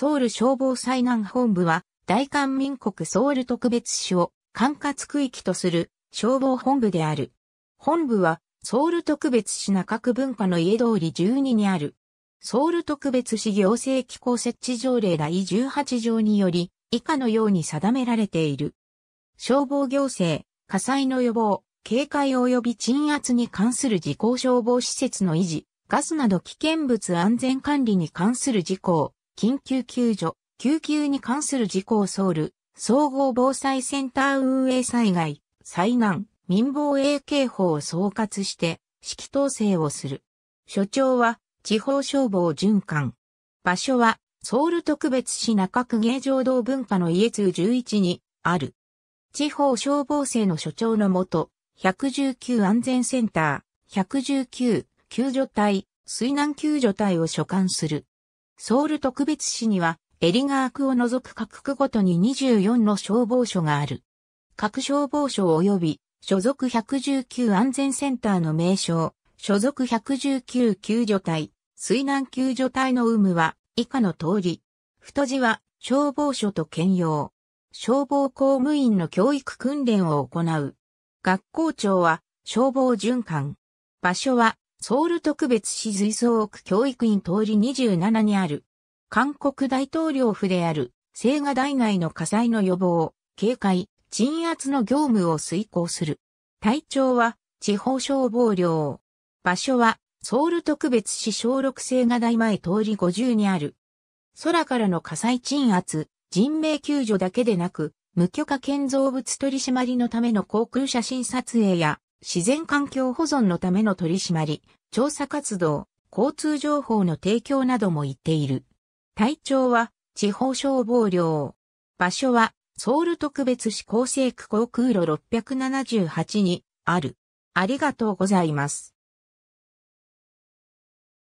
ソウル消防災難本部は、大韓民国ソウル特別市を管轄区域とする消防本部である。本部は、ソウル特別市中区文化の家通り12にある。ソウル特別市行政機構設置条例第18条により、以下のように定められている。消防行政、火災の予防、警戒及び鎮圧に関する事故。消防施設の維持、ガスなど危険物安全管理に関する事項、緊急救助、救急に関する事故をソウル、総合防災センター運営災害、災難、民防衛警報を総括して、指揮統制をする。所長は、地方消防循環。場所は、ソウル特別市中区芸城道文化の家通11に、ある。地方消防生の所長のもと、119安全センター、119救助隊、水難救助隊を所管する。ソウル特別市には、エリガー区を除く各区ごとに24の消防署がある。各消防署及び、所属119安全センターの名称、所属119救助隊、水難救助隊の有無は、以下の通り。太字は、消防署と兼用。消防公務員の教育訓練を行う。学校長は、消防循環。場所は、ソウル特別市随想区教育院通り27にある、韓国大統領府である、青瓦台内の火災の予防、警戒、鎮圧の業務を遂行する。隊長は、地方消防領。場所は、ソウル特別市小六青瓦台前通り50にある。空からの火災鎮圧、人命救助だけでなく、無許可建造物取り締まりのための航空写真撮影や、自然環境保存のための取り締まり、調査活動、交通情報の提供なども言っている。体調は地方消防領。場所はソウル特別市構成区航空路678にある。ありがとうございます。